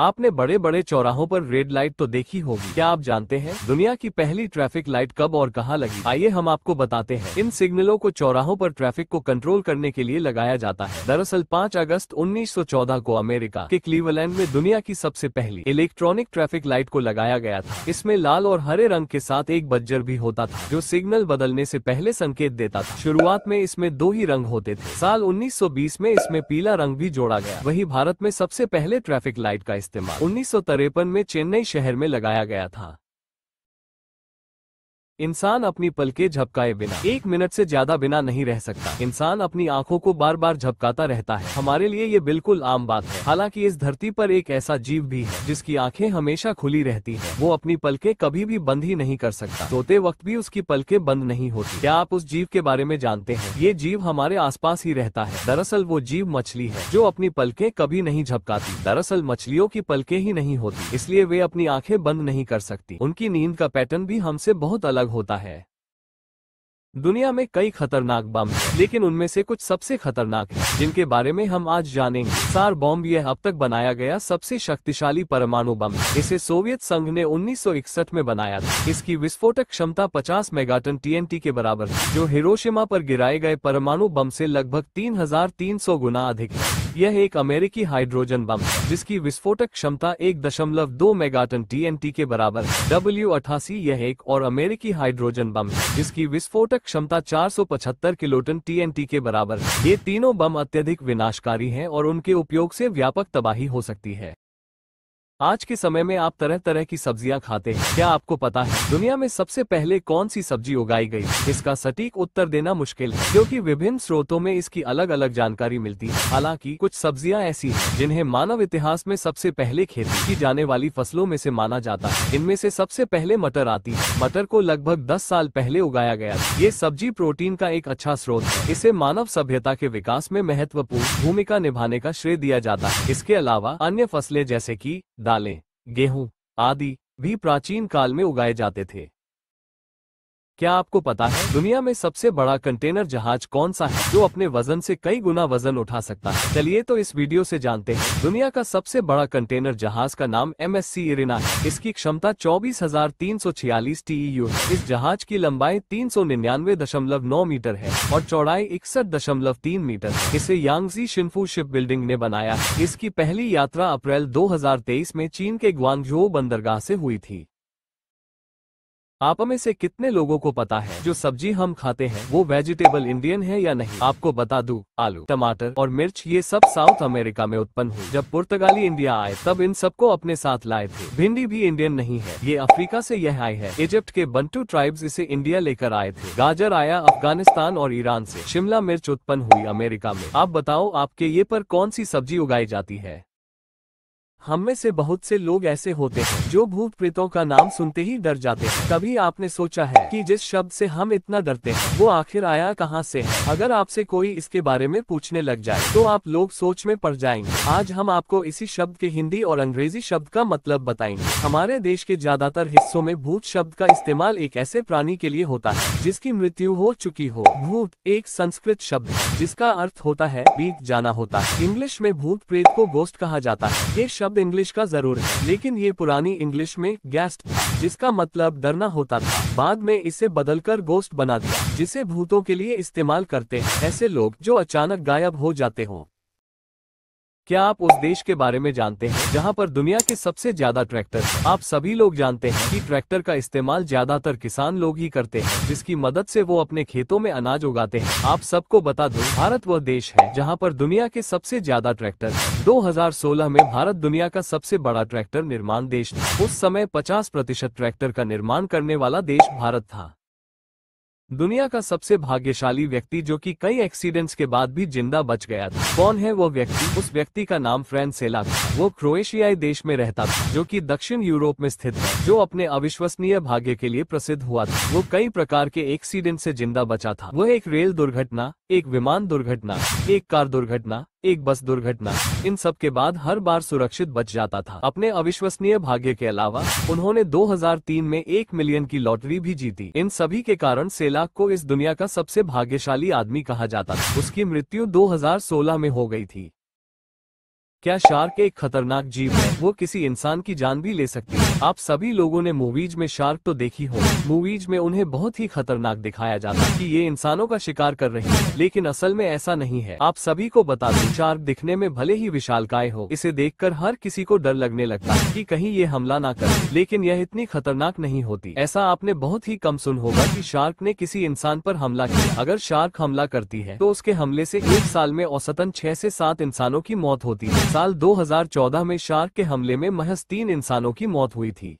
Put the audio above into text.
आपने बड़े बड़े चौराहों पर रेड लाइट तो देखी होगी क्या आप जानते हैं दुनिया की पहली ट्रैफिक लाइट कब और कहां लगी आइए हम आपको बताते हैं इन सिग्नलों को चौराहों पर ट्रैफिक को कंट्रोल करने के लिए लगाया जाता है दरअसल 5 अगस्त 1914 को अमेरिका के क्लीवलैंड में दुनिया की सबसे पहली इलेक्ट्रॉनिक ट्रैफिक लाइट को लगाया गया था इसमें लाल और हरे रंग के साथ एक बज्जर भी होता था जो सिग्नल बदलने ऐसी पहले संकेत देता था शुरुआत में इसमें दो ही रंग होते थे साल उन्नीस में इसमें पीला रंग भी जोड़ा गया वही भारत में सबसे पहले ट्रैफिक लाइट का इस्तेमाल उन्नीस में चेन्नई शहर में लगाया गया था इंसान अपनी पलके झपकाए बिना एक मिनट से ज्यादा बिना नहीं रह सकता इंसान अपनी आंखों को बार बार झपकाता रहता है हमारे लिए ये बिल्कुल आम बात है हालांकि इस धरती पर एक ऐसा जीव भी है जिसकी आंखें हमेशा खुली रहती है वो अपनी पलके कभी भी बंद ही नहीं कर सकता सोते वक्त भी उसकी पलके बंद नहीं होती क्या आप उस जीव के बारे में जानते हैं ये जीव हमारे आस ही रहता है दरअसल वो जीव मछली है जो अपनी पलके कभी नहीं झपकाती दरअसल मछलियों की पलके ही नहीं होती इसलिए वे अपनी आँखें बंद नहीं कर सकती उनकी नींद का पैटर्न भी हमसे बहुत अलग अलग होता है दुनिया में कई खतरनाक बम लेकिन उनमें से कुछ सबसे खतरनाक है जिनके बारे में हम आज जानेंगे सार बॉम्ब यह अब तक बनाया गया सबसे शक्तिशाली परमाणु बम इसे सोवियत संघ ने 1961 में बनाया था इसकी विस्फोटक क्षमता 50 मेगाटन टीएनटी के बराबर है जो हिरोशिमा पर गिराए गए परमाणु बम से लगभग 3,300 गुना अधिक है यह एक अमेरिकी हाइड्रोजन बम जिसकी विस्फोटक क्षमता एक दशमलव दो मेगाटन टी के बराबर डब्ल्यू अठासी यह एक और अमेरिकी हाइड्रोजन बम जिसकी विस्फोटक क्षमता 475 किलोटन टी के बराबर ये तीनों बम अत्यधिक विनाशकारी हैं और उनके उपयोग से व्यापक तबाही हो सकती है आज के समय में आप तरह तरह की सब्जियां खाते हैं क्या आपको पता है दुनिया में सबसे पहले कौन सी सब्जी उगाई गई इसका सटीक उत्तर देना मुश्किल है क्योंकि विभिन्न स्रोतों में इसकी अलग अलग जानकारी मिलती है हालांकि कुछ सब्जियां ऐसी हैं जिन्हें मानव इतिहास में सबसे पहले खेती की जाने वाली फसलों में से माना जाता है इनमें से सबसे पहले मटर आती है मटर को लगभग दस साल पहले उगाया गया ये सब्जी प्रोटीन का एक अच्छा स्रोत है इसे मानव सभ्यता के विकास में महत्वपूर्ण भूमिका निभाने का श्रेय दिया जाता है इसके अलावा अन्य फसलें जैसे की दालें गेहूं आदि भी प्राचीन काल में उगाए जाते थे क्या आपको पता है दुनिया में सबसे बड़ा कंटेनर जहाज कौन सा है जो अपने वजन से कई गुना वजन उठा सकता है चलिए तो इस वीडियो से जानते हैं दुनिया का सबसे बड़ा कंटेनर जहाज का नाम एम एस सी इरिना है इसकी क्षमता चौबीस हजार तीन सौ छियालीस टीईयू e है इस जहाज की लंबाई तीन सौ निन्यानवे दशमलव नौ मीटर है और चौड़ाई इकसठ दशमलव तीन मीटर इसे यांगजी शिनफू शिप बिल्डिंग ने बनाया इसकी पहली यात्रा अप्रैल दो हजार तेईस में चीन के ग्वांगझो बंदरगाह ऐसी हुई थी आप में से कितने लोगों को पता है जो सब्जी हम खाते हैं वो वेजिटेबल इंडियन है या नहीं आपको बता दूं आलू टमाटर और मिर्च ये सब साउथ अमेरिका में उत्पन्न हुई जब पुर्तगाली इंडिया आए तब इन सबको अपने साथ लाए थे भिंडी भी इंडियन नहीं है ये अफ्रीका से यह आई है इजिप्ट के बंटू ट्राइब्स इसे इंडिया लेकर आए थे गाजर आया अफगानिस्तान और ईरान ऐसी शिमला मिर्च उत्पन्न हुई अमेरिका में आप बताओ आपके ये पर कौन सी सब्जी उगाई जाती है हम में से बहुत से लोग ऐसे होते हैं जो भूत प्रेतों का नाम सुनते ही डर जाते हैं कभी आपने सोचा है कि जिस शब्द से हम इतना डरते हैं वो आखिर आया कहाँ से है अगर आपसे कोई इसके बारे में पूछने लग जाए तो आप लोग सोच में पड़ जाएंगे आज हम आपको इसी शब्द के हिंदी और अंग्रेजी शब्द का मतलब बताएंगे हमारे देश के ज्यादातर हिस्सों में भूत शब्द का इस्तेमाल एक ऐसे प्राणी के लिए होता है जिसकी मृत्यु हो चुकी हो भूत एक संस्कृत शब्द जिसका अर्थ होता है बीत जाना होता है इंग्लिश में भूत प्रेत को गोस्ट कहा जाता है ये शब्द शब्द इंग्लिश का जरूर है लेकिन ये पुरानी इंग्लिश में गैस्ट जिसका मतलब डरना होता था बाद में इसे बदलकर गोस्ट बना दिया जिसे भूतों के लिए इस्तेमाल करते हैं ऐसे लोग जो अचानक गायब हो जाते हों क्या आप उस देश के बारे में जानते हैं जहां पर दुनिया के सबसे ज्यादा ट्रैक्टर आप सभी लोग जानते हैं कि ट्रैक्टर का इस्तेमाल ज्यादातर किसान लोग ही करते हैं जिसकी मदद से वो अपने खेतों में अनाज उगाते हैं आप सबको बता दो भारत वह देश है जहां पर दुनिया के सबसे ज्यादा ट्रैक्टर 2016 में भारत दुनिया का सबसे बड़ा ट्रैक्टर निर्माण देश उस समय पचास ट्रैक्टर का निर्माण करने वाला देश भारत था दुनिया का सबसे भाग्यशाली व्यक्ति जो कि कई एक्सीडेंट्स के बाद भी जिंदा बच गया था कौन है वो व्यक्ति उस व्यक्ति का नाम फ्रैन सेला था वो क्रोएशियाई देश में रहता था जो कि दक्षिण यूरोप में स्थित है जो अपने अविश्वसनीय भाग्य के लिए प्रसिद्ध हुआ था वो कई प्रकार के एक्सीडेंट से जिंदा बचा था वो एक रेल दुर्घटना एक विमान दुर्घटना एक कार दुर्घटना एक बस दुर्घटना इन सब के बाद हर बार सुरक्षित बच जाता था अपने अविश्वसनीय भाग्य के अलावा उन्होंने 2003 में एक मिलियन की लॉटरी भी जीती इन सभी के कारण सेलाक को इस दुनिया का सबसे भाग्यशाली आदमी कहा जाता था उसकी मृत्यु 2016 में हो गई थी क्या शार्क एक खतरनाक जीव है वो किसी इंसान की जान भी ले सकती है आप सभी लोगों ने मूवीज में शार्क तो देखी हो मूवीज में उन्हें बहुत ही खतरनाक दिखाया जाता है कि ये इंसानों का शिकार कर रही है लेकिन असल में ऐसा नहीं है आप सभी को बता दो शार्क दिखने में भले ही काय हो इसे कर हर किसी को डर लगने लगता है की कहीं ये हमला ना करे लेकिन यह इतनी खतरनाक नहीं होती ऐसा आपने बहुत ही कम सुन होगा की शार्क ने किसी इंसान आरोप हमला किया अगर शार्क हमला करती है तो उसके हमले ऐसी एक साल में औसतन छह ऐसी सात इंसानों की मौत होती है साल 2014 में शार्क के हमले में महज तीन इंसानों की मौत हुई थी